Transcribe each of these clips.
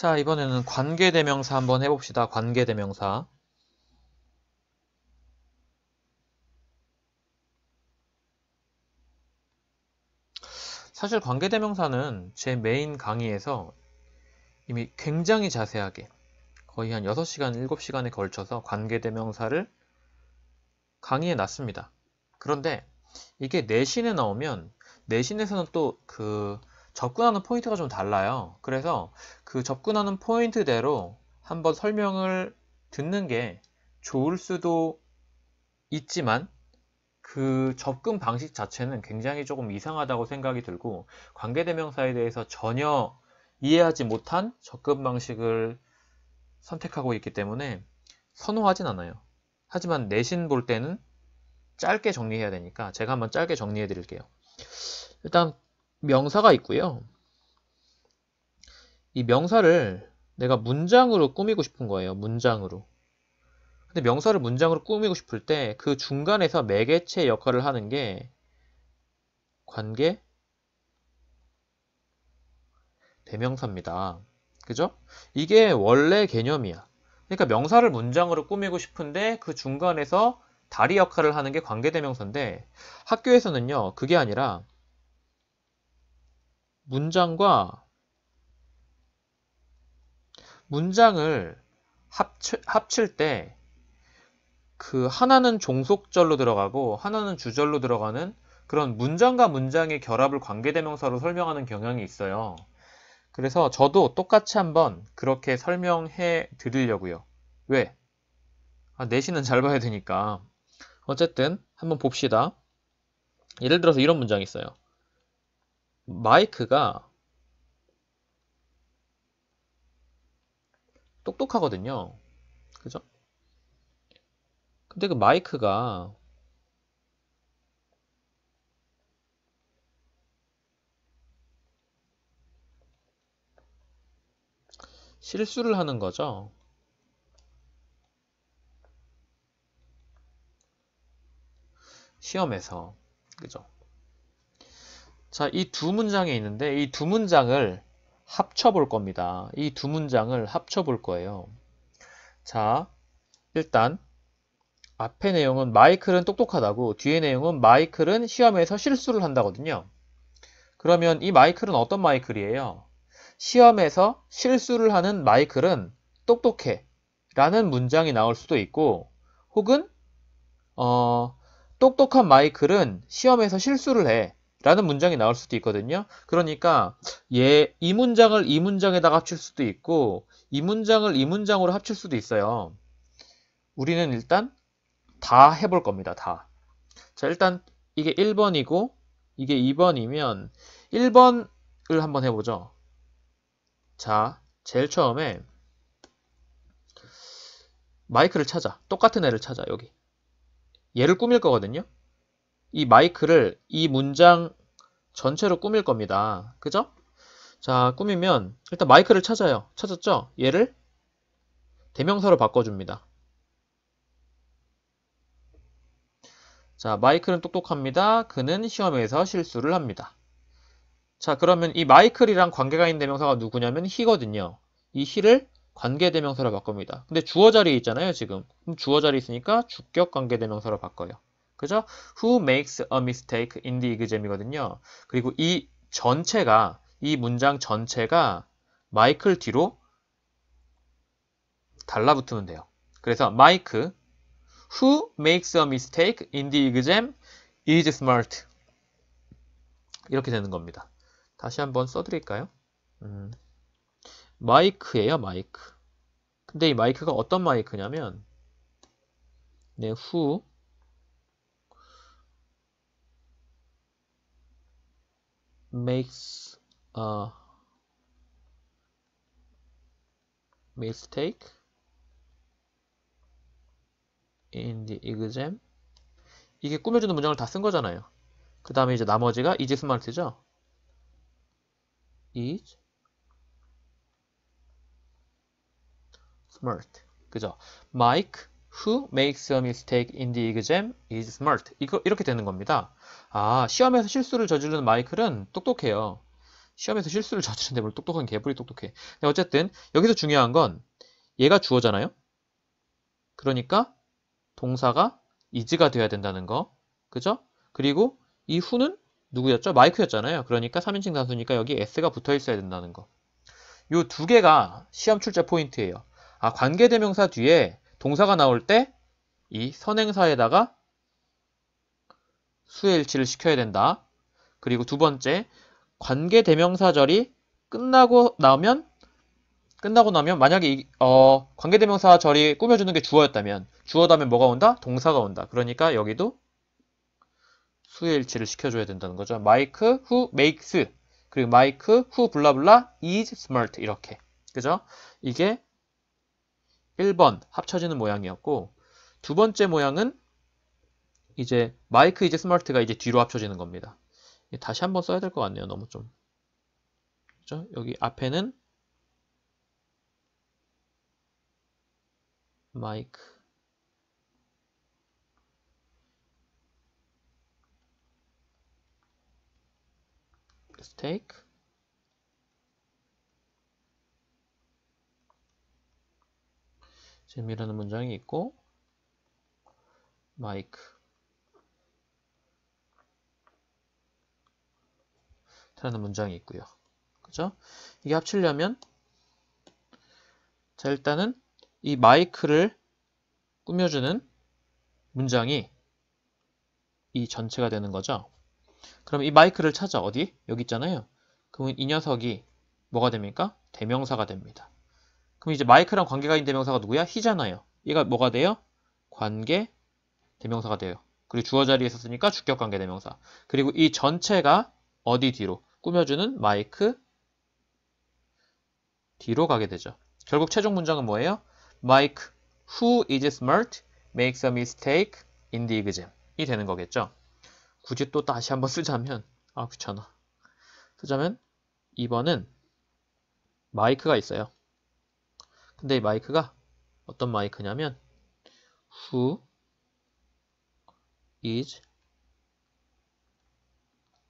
자, 이번에는 관계대명사 한번 해봅시다. 관계대명사. 사실 관계대명사는 제 메인 강의에서 이미 굉장히 자세하게 거의 한 6시간, 7시간에 걸쳐서 관계대명사를 강의에 놨습니다. 그런데 이게 내신에 나오면 내신에서는 또그 접근하는 포인트가 좀 달라요. 그래서 그 접근하는 포인트대로 한번 설명을 듣는 게 좋을 수도 있지만 그 접근 방식 자체는 굉장히 조금 이상하다고 생각이 들고 관계대명사에 대해서 전혀 이해하지 못한 접근 방식을 선택하고 있기 때문에 선호하진 않아요. 하지만 내신 볼 때는 짧게 정리해야 되니까 제가 한번 짧게 정리해 드릴게요. 일단 명사가 있고요. 이 명사를 내가 문장으로 꾸미고 싶은 거예요. 문장으로. 근데 명사를 문장으로 꾸미고 싶을 때 그 중간에서 매개체 역할을 하는 게 관계 대명사입니다. 그죠? 이게 원래 개념이야. 그러니까 명사를 문장으로 꾸미고 싶은데 그 중간에서 다리 역할을 하는 게 관계대명사인데 학교에서는요 그게 아니라 문장과 문장을 합치, 합칠 때 그 하나는 종속절로 들어가고 하나는 주절로 들어가는 그런 문장과 문장의 결합을 관계대명사로 설명하는 경향이 있어요. 그래서 저도 똑같이 한번 그렇게 설명해 드리려고요. 왜? 아, 내신은 잘 봐야 되니까. 어쨌든 한번 봅시다. 예를 들어서 이런 문장이 있어요. 마이크가 똑똑하거든요. 그죠? 근데 그 마이크가 실수를 하는 거죠. 시험에서. 그죠? 자, 이 두문장에 있는데 이 두 문장을 합쳐 볼 겁니다. 이 두 문장을 합쳐 볼 거예요. 자, 일단 앞의 내용은 마이클은 똑똑하다고 뒤의 내용은 마이클은 시험에서 실수를 한다거든요. 그러면 이 마이클은 어떤 마이클이에요? 시험에서 실수를 하는 마이클은 똑똑해 라는 문장이 나올 수도 있고 혹은 어, 똑똑한 마이클은 시험에서 실수를 해 라는 문장이 나올 수도 있거든요. 그러니까 예, 이 문장을 이 문장에다가 합칠 수도 있고 이 문장을 이 문장으로 합칠 수도 있어요. 우리는 일단 다 해볼 겁니다. 다. 자, 일단 이게 1번이고 이게 2번이면 1번을 한번 해보죠. 자, 제일 처음에 마이크를 찾아. 똑같은 애를 찾아, 여기. 얘를 꾸밀 거거든요. 이 마이크를 이 문장 전체로 꾸밀 겁니다. 그죠? 자, 꾸미면 일단 마이크를 찾아요. 찾았죠? 얘를 대명사로 바꿔줍니다. 자, 마이클은 똑똑합니다. 그는 시험에서 실수를 합니다. 자, 그러면 이 마이클이랑 관계가 있는 대명사가 누구냐면 히거든요. 이 히를 관계 대명사로 바꿉니다. 근데 주어 자리 있잖아요, 지금. 주어 자리 있으니까 주격 관계 대명사로 바꿔요. 그죠? Who makes a mistake in the exam이거든요. 그리고 이 전체가 이 문장 전체가 마이클 뒤로 달라붙으면 돼요. 그래서 마이크 Who makes a mistake in the exam is smart. 이렇게 되는 겁니다. 다시 한번 써드릴까요? 음, 마이크예요, 마이크. 근데 이 마이크가 어떤 마이크냐면 네, who makes a mistake in the exam 이게 꾸며주는 문장을 다 쓴 거잖아요. 그 다음에 이제 나머지가 is smart죠. is smart 그죠? Mike who makes a mistake in the exam is smart. 이거 이렇게 되는 겁니다. 아, 시험에서 실수를 저지르는 마이클은 똑똑해요. 시험에서 실수를 저지르는데 뭘 똑똑한 개불이 똑똑해. 근데 어쨌든 여기서 중요한 건 얘가 주어잖아요. 그러니까 동사가 is가 돼야 된다는 거. 그죠? 그리고 이 후는 누구였죠? 마이크였잖아요. 그러니까 3인칭 단수니까 여기 s가 붙어 있어야 된다는 거. 요 두 개가 시험 출제 포인트예요. 아, 관계대명사 뒤에 동사가 나올 때 이 선행사에다가 수의 일치를 시켜야 된다. 그리고 두 번째, 관계 대명사절이 끝나고 나면 끝나고 나면 만약에 이, 어, 관계 대명사 절이 꾸며주는 게 주어였다면 주어 다면 뭐가 온다? 동사가 온다. 그러니까 여기도 수의 일치를 시켜줘야 된다는 거죠. 마이크, 후 메이크스 그리고 마이크, 후 블라블라, 이즈 스마트 이렇게 그죠? 이게 1번 합쳐지는 모양이었고 두 번째 모양은 이제 마이크 이제 스마트가 이제 뒤로 합쳐지는 겁니다. 다시 한번 써야 될 것 같네요. 너무 좀. 그렇죠? 여기 앞에는 마이크 스테이크 재미라는 문장이 있고 마이크 라는 문장이 있고요. 그죠? 이게 합치려면 자 일단은 이 마이크를 꾸며주는 문장이 이 전체가 되는 거죠. 그럼 이 마이크를 찾아 어디? 여기 있잖아요. 그러면 이 녀석이 뭐가 됩니까? 대명사가 됩니다. 그럼 이제 마이크랑 관계가 있는 대명사가 누구야? 히잖아요. 얘가 뭐가 돼요? 관계 대명사가 돼요. 그리고 주어 자리에 있었으니까 주격 관계 대명사. 그리고 이 전체가 어디 뒤로? 꾸며주는 마이크 뒤로 가게 되죠. 결국 최종 문장은 뭐예요? 마이크 e who is smart, makes a mistake in the exam. 이 되는 거겠죠. 굳이 또 다시 한번 쓰자면 아 귀찮아. 쓰자면 2번은 마이크가 있어요. 근데 이 마이크가 어떤 마이크냐면 who is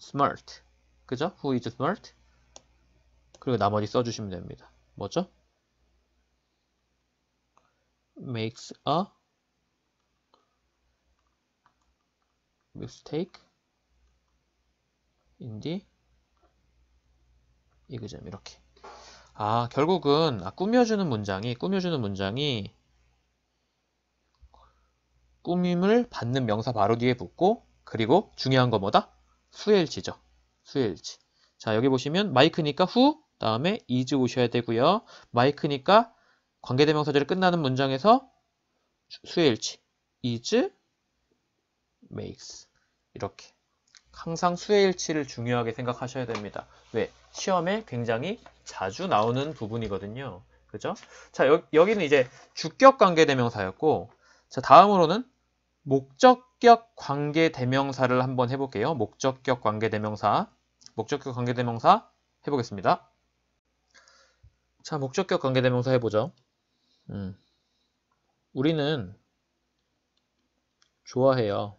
smart 그죠? who is smart 그리고 나머지 써주시면 됩니다 뭐죠? makes a mistake in the exam 이렇게 아, 결국은 아, 꾸며주는 문장이 꾸며주는 문장이 꾸밈을 받는 명사 바로 뒤에 붙고 그리고 중요한 거 뭐다? 수일치죠. 수일치. 자, 여기 보시면 마이크니까 후 다음에 이즈 오셔야 되고요. 마이크니까 관계대명사절이 끝나는 문장에서 수일치. 이즈 makes 이렇게 항상 수의 일치를 중요하게 생각하셔야 됩니다. 왜? 시험에 굉장히 자주 나오는 부분이거든요. 그죠? 자, 여, 여기는 이제 주격 관계 대명사였고, 자, 다음으로는 목적격 관계 대명사를 한번 해볼게요. 목적격 관계 대명사. 목적격 관계 대명사 해보겠습니다. 자, 목적격 관계 대명사 해보죠. 음. 우리는 좋아해요.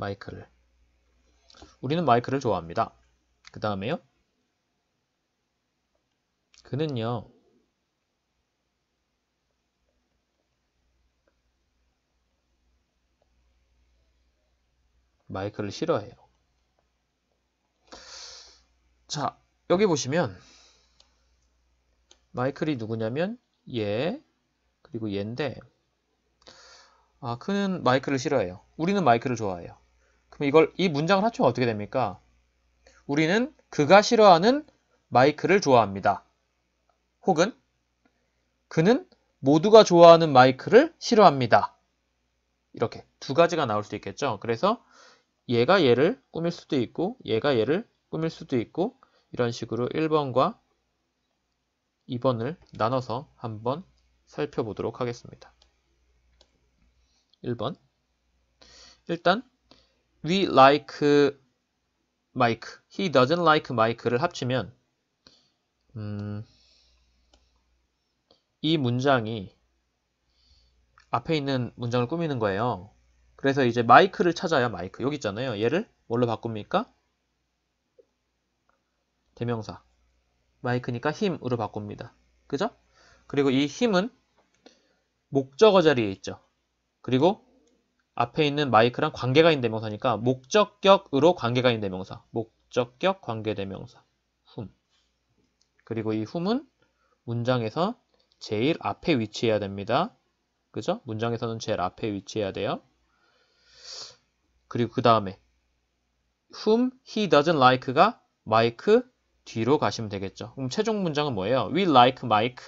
마이크를. 우리는 마이크를 좋아합니다. 그 다음에요. 그는요. 마이크를 싫어해요. 자, 여기 보시면 마이클이 누구냐면 얘 그리고 얘인데 아, 그는 마이크를 싫어해요. 우리는 마이크를 좋아해요. 그럼 이걸 이 문장을 합치면 어떻게 됩니까? 우리는 그가 싫어하는 마이크를 좋아합니다. 혹은 그는 모두가 좋아하는 마이크를 싫어합니다. 이렇게 두 가지가 나올 수 있겠죠. 그래서 얘가 얘를 꾸밀 수도 있고 얘가 얘를 꾸밀 수도 있고 이런 식으로 1번과 2번을 나눠서 한번 살펴보도록 하겠습니다. 1번 일단 we like Mike, he doesn't like Mike를 합치면 음, 이 문장이 앞에 있는 문장을 꾸미는 거예요. 그래서 이제 마이크를 찾아야 마이크. 여기 있잖아요. 얘를 뭘로 바꿉니까? 대명사. 마이크니까 힘으로 바꿉니다. 그죠? 그리고 이 힘은 목적어 자리에 있죠. 그리고 앞에 있는 마이크랑 관계가 있는 대명사니까 목적격으로 관계가 있는 대명사. 목적격 관계 대명사. 훔. 그리고 이 훔은 문장에서 제일 앞에 위치해야 됩니다. 그죠? 문장에서는 제일 앞에 위치해야 돼요. 그리고 그 다음에 whom he doesn't like가 마이크 뒤로 가시면 되겠죠. 그럼 최종 문장은 뭐예요? We like Mike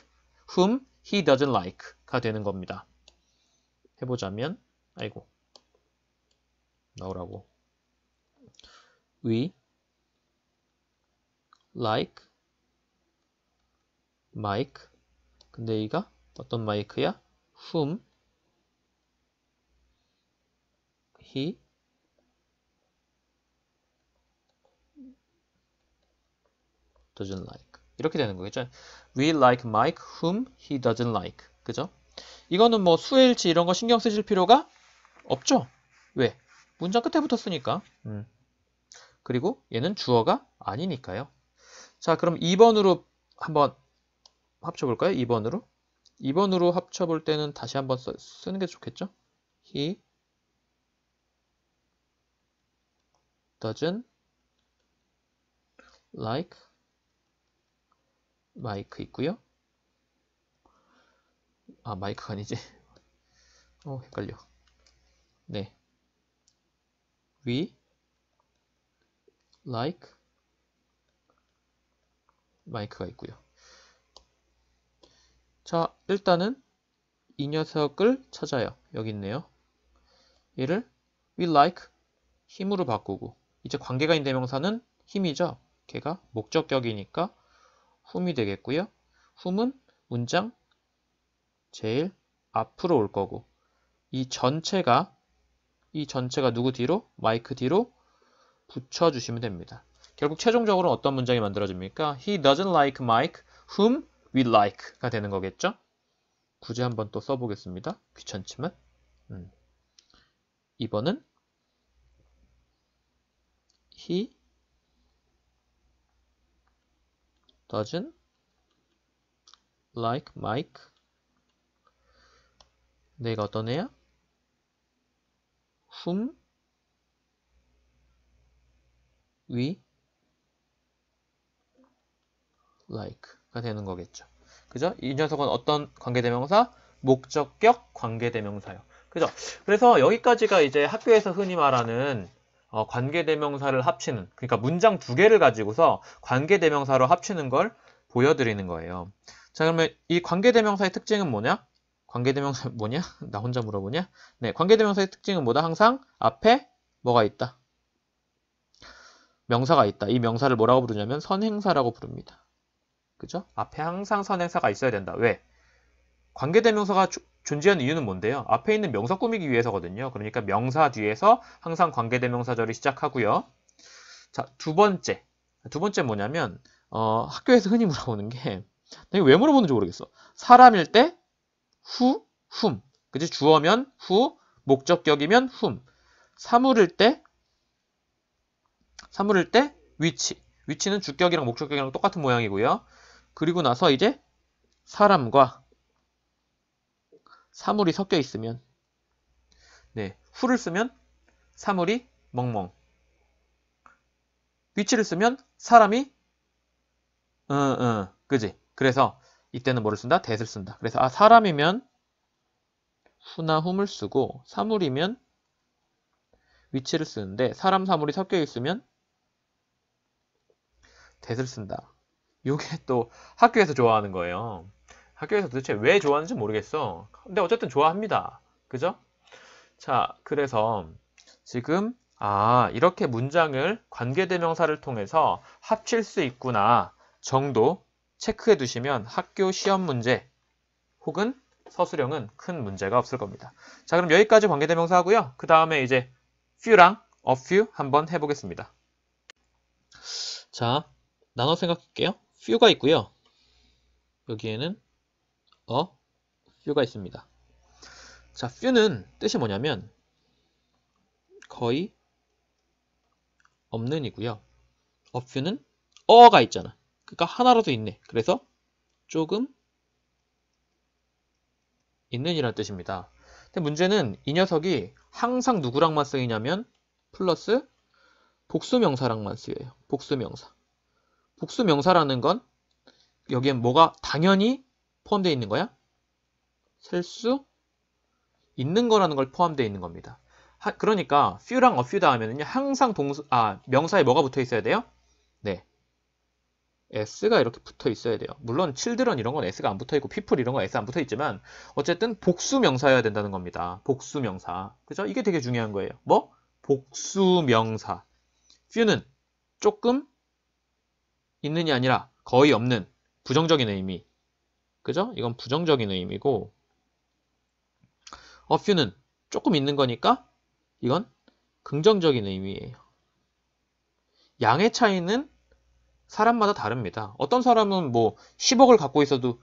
whom he doesn't like가 되는 겁니다. 해보자면 아이고 나오라고 we like 마이크 근데 이가 어떤 마이크야? whom he doesn't like 이렇게 되는 거겠죠 we like Mike whom he doesn't like 그죠? 이거는 뭐 수일치 이런 거 신경 쓰실 필요가 없죠? 왜? 문장 끝에 붙었으니까. 음. 그리고 얘는 주어가 아니니까요. 자, 그럼 2번으로 한번 합쳐볼까요? 2번으로. 2번으로 합쳐볼 때는 다시 한번 써, 쓰는 게 좋겠죠? He doesn't like 마이크 있고요. 아, 마이크가 아니지. 어, 헷갈려. 네. we like 마이크가 있고요. 자, 일단은 이 녀석을 찾아요. 여기 있네요. 얘를 we like 힘으로 바꾸고 이제 관계가 있는 대명사는 힘이죠. 걔가 목적격이니까 whom이 되겠고요. whom은 문장 제일 앞으로 올 거고 이 전체가 이 전체가 누구 뒤로? 마이크 뒤로 붙여주시면 됩니다. 결국 최종적으로 어떤 문장이 만들어집니까? He doesn't like Mike, whom we like가 되는 거겠죠? 굳이 한번 또 써보겠습니다. 귀찮지만 음. 2번은 He doesn't like Mike 내가 어떤 애야? 품, 위, like가 되는 거겠죠. 그죠? 이 녀석은 어떤 관계대명사? 목적격 관계대명사요. 그죠? 그래서 여기까지가 이제 학교에서 흔히 말하는 어, 관계대명사를 합치는 그러니까 문장 두 개를 가지고서 관계대명사로 합치는 걸 보여드리는 거예요. 자 그러면 이 관계대명사의 특징은 뭐냐? 관계대명사 뭐냐? 나 혼자 물어보냐? 네, 관계대명사의 특징은 뭐다? 항상 앞에 뭐가 있다? 명사가 있다. 이 명사를 뭐라고 부르냐면 선행사라고 부릅니다. 그죠? 앞에 항상 선행사가 있어야 된다. 왜? 관계대명사가 존재하는 이유는 뭔데요? 앞에 있는 명사 꾸미기 위해서거든요. 그러니까 명사 뒤에서 항상 관계대명사절이 시작하고요. 자, 두 번째. 두 번째 뭐냐면 어, 학교에서 흔히 물어보는 게나이왜 물어보는지 모르겠어. 사람일 때 후, 훔. 그지? 주어면 후, 목적격이면 훔. 사물일 때, 사물일 때 위치. 위치는 주격이랑 목적격이랑 똑같은 모양이고요. 그리고 나서 이제 사람과 사물이 섞여 있으면 네, 후를 쓰면 사물이 멍멍 위치를 쓰면 사람이 응응 어, 어. 그지 그래서 이때는 뭐를 쓴다? t h 을 쓴다. 그래서 아 사람이면 후나 h 을 쓰고 사물이면 위치를 쓰는데 사람 사물이 섞여 있으면 t h 을 쓴다. 이게또 학교에서 좋아하는 거예요. 학교에서 도대체 왜 좋아하는지 모르겠어. 근데 어쨌든 좋아합니다. 그죠? 자, 그래서 지금 아, 이렇게 문장을 관계대명사를 통해서 합칠 수 있구나 정도 체크해 두시면 학교 시험 문제 혹은 서술형은 큰 문제가 없을 겁니다. 자 그럼 여기까지 관계대명사 하고요. 그 다음에 이제 few랑 a few 한번 해보겠습니다. 자 나눠 생각할게요. few가 있고요. 여기에는 a few가 있습니다. 자 few는 뜻이 뭐냐면 거의 없는이고요. a few는 어가 있잖아. 그러니까 하나라도 있네. 그래서 조금 있는 이라는 뜻입니다. 근데 문제는 이 녀석이 항상 누구랑만 쓰이냐면 플러스 복수명사랑만 쓰여요. 복수명사. 복수명사라는 건 여기엔 뭐가 당연히 포함되어 있는 거야? 셀 수 있는 거라는 걸 포함되어 있는 겁니다. 하, 그러니까 few랑 a few 다 하면은요. 항상 동사 아, 명사에 뭐가 붙어 있어야 돼요? 네. S가 이렇게 붙어 있어야 돼요. 물론 children 이런 건 S가 안 붙어 있고 people 이런 건 S 안 붙어 있지만 어쨌든 복수명사여야 된다는 겁니다. 복수명사. 그죠? 이게 되게 중요한 거예요. 뭐? 복수명사. few는 조금 있는이 아니라 거의 없는 부정적인 의미. 그죠? 이건 부정적인 의미고 a 어, few는 조금 있는 거니까 이건 긍정적인 의미예요. 양의 차이는 사람마다 다릅니다. 어떤 사람은 뭐 10억을 갖고 있어도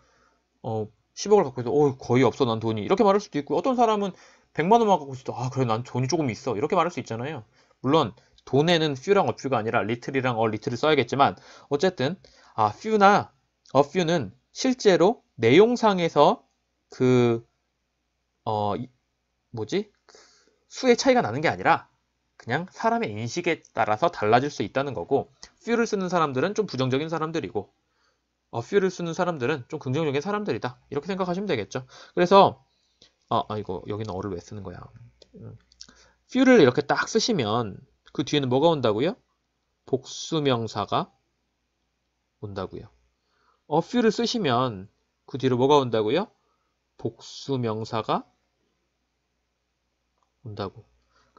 어 10억을 갖고 있어도 어 거의 없어 난 돈이 이렇게 말할 수도 있고 어떤 사람은 100만 원만 갖고 있어도 아 그래 난 돈이 조금 있어 이렇게 말할 수 있잖아요. 물론 돈에는 few랑 a few가 아니라 little이랑 a little을 써야겠지만 어쨌든 아 few나 a few는 실제로 내용상에서 그 어 뭐지 그 수의 차이가 나는 게 아니라 그냥 사람의 인식에 따라서 달라질 수 있다는 거고 퓨를 쓰는 사람들은 좀 부정적인 사람들이고 어, 퓨를 쓰는 사람들은 좀 긍정적인 사람들이다 이렇게 생각하시면 되겠죠 그래서 아, 아 이거 여기는 어를 왜 쓰는 거야 퓨를 음. 이렇게 딱 쓰시면 그 뒤에는 뭐가 온다고요? 복수명사가 온다고요 어 퓨를 쓰시면 그 뒤로 뭐가 온다고요? 복수명사가 온다고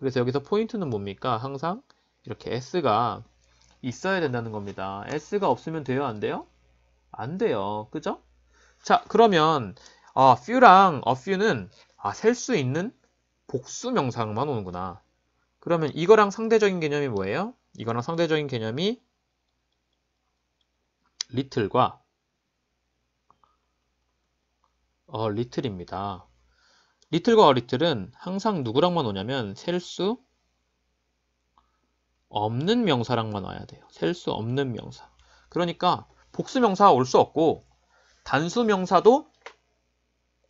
그래서 여기서 포인트는 뭡니까? 항상 이렇게 S가 있어야 된다는 겁니다. S가 없으면 돼요? 안 돼요? 안 돼요. 그죠? 자, 그러면 아, few랑 a few는 아, 셀 수 있는 복수 명사만 오는구나. 그러면 이거랑 상대적인 개념이 뭐예요? 이거랑 상대적인 개념이 little과 어, little입니다. 리틀과 어리틀은 항상 누구랑만 오냐면 셀 수 없는 명사랑만 와야 돼요. 셀 수 없는 명사. 그러니까 복수명사 올 수 없고 단수명사도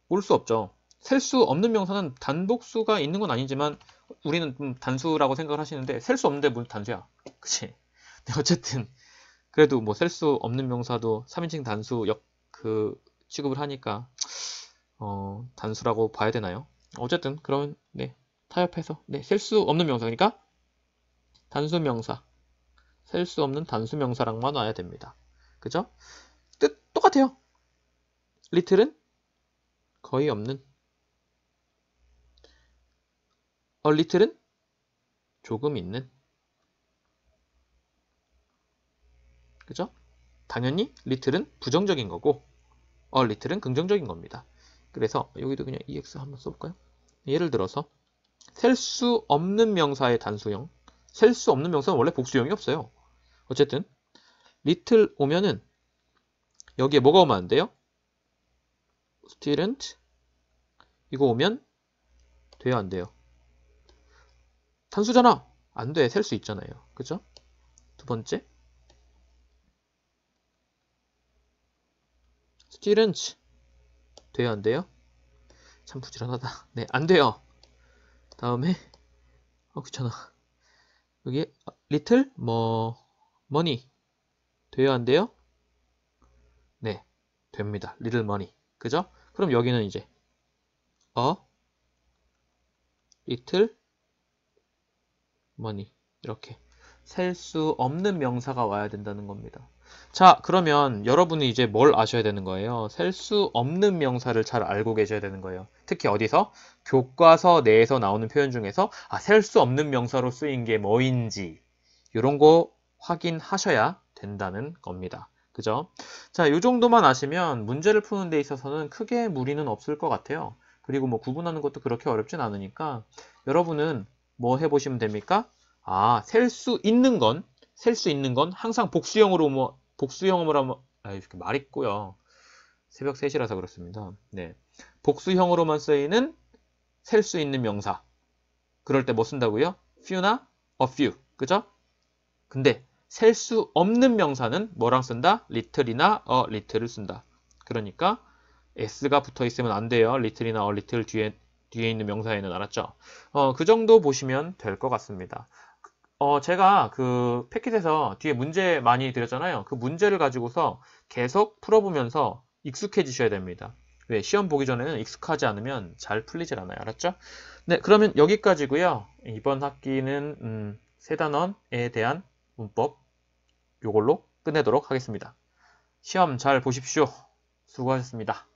올 수 없죠. 셀 수 없는 명사는 단복수가 있는 건 아니지만 우리는 단수라고 생각을 하시는데 셀 수 없는데 무슨 뭐 단수야. 그치? 어쨌든 그래도 뭐 셀 수 없는 명사도 3인칭 단수 역그 취급을 하니까 어, 단수라고 봐야 되나요? 어쨌든 그러면 네 타협해서 네셀 수 없는 명사 그러니까 단수 명사 셀 수 없는 단수 명사랑만 와야 됩니다. 그죠? 뜻 똑같아요. 리틀은 거의 없는 얼리틀은 어, 조금 있는 그죠? 당연히 리틀은 부정적인 거고 얼리틀은 어, 긍정적인 겁니다. 그래서 여기도 그냥 ex 한번 써볼까요? 예를 들어서 셀 수 없는 명사의 단수형 셀 수 없는 명사는 원래 복수형이 없어요. 어쨌든 리틀 오면은 여기에 뭐가 오면 안 돼요? student 이거 오면 돼요 안 돼요? 단수잖아! 안 돼. 셀 수 있잖아요. 그죠? 두 번째 students 돼요 안 돼요? 참 부지런하다 네 안 돼요 다음에 어 귀찮아 여기 리틀 어, 뭐 머니 돼요 안 돼요? 네 됩니다 리틀 머니 그죠? 그럼 여기는 이제 어 리틀 머니 이렇게 셀 수 없는 명사가 와야 된다는 겁니다 자, 그러면 여러분이 이제 뭘 아셔야 되는 거예요? 셀 수 없는 명사를 잘 알고 계셔야 되는 거예요. 특히 어디서? 교과서 내에서 나오는 표현 중에서 아, 셀 수 없는 명사로 쓰인 게 뭐인지 이런 거 확인하셔야 된다는 겁니다. 그죠? 자, 이 정도만 아시면 문제를 푸는 데 있어서는 크게 무리는 없을 것 같아요. 그리고 뭐 구분하는 것도 그렇게 어렵진 않으니까 여러분은 뭐 해보시면 됩니까? 아, 셀 수 있는 건, 셀 수 있는 건 항상 복수형으로 뭐 복수형으로 한번 아이 말 있고요. 새벽 3시라서 그렇습니다. 네. 복수형으로만 쓰이는 셀 수 있는 명사. 그럴 때 뭐 쓴다고요? few나 a few. 그죠? 근데 셀 수 없는 명사는 뭐랑 쓴다? little이나 a little을 쓴다. 그러니까 s가 붙어 있으면 안 돼요. little이나 a little 뒤에 뒤에 있는 명사에는 알았죠? 어, 그 정도 보시면 될 것 같습니다. 어, 제가 그 패킷에서 뒤에 문제 많이 드렸잖아요. 그 문제를 가지고서 계속 풀어보면서 익숙해지셔야 됩니다. 왜? 시험 보기 전에는 익숙하지 않으면 잘 풀리질 않아요. 알았죠? 네, 그러면 여기까지고요. 이번 학기는 음, 세단원에 대한 문법 요걸로 끝내도록 하겠습니다. 시험 잘 보십시오. 수고하셨습니다.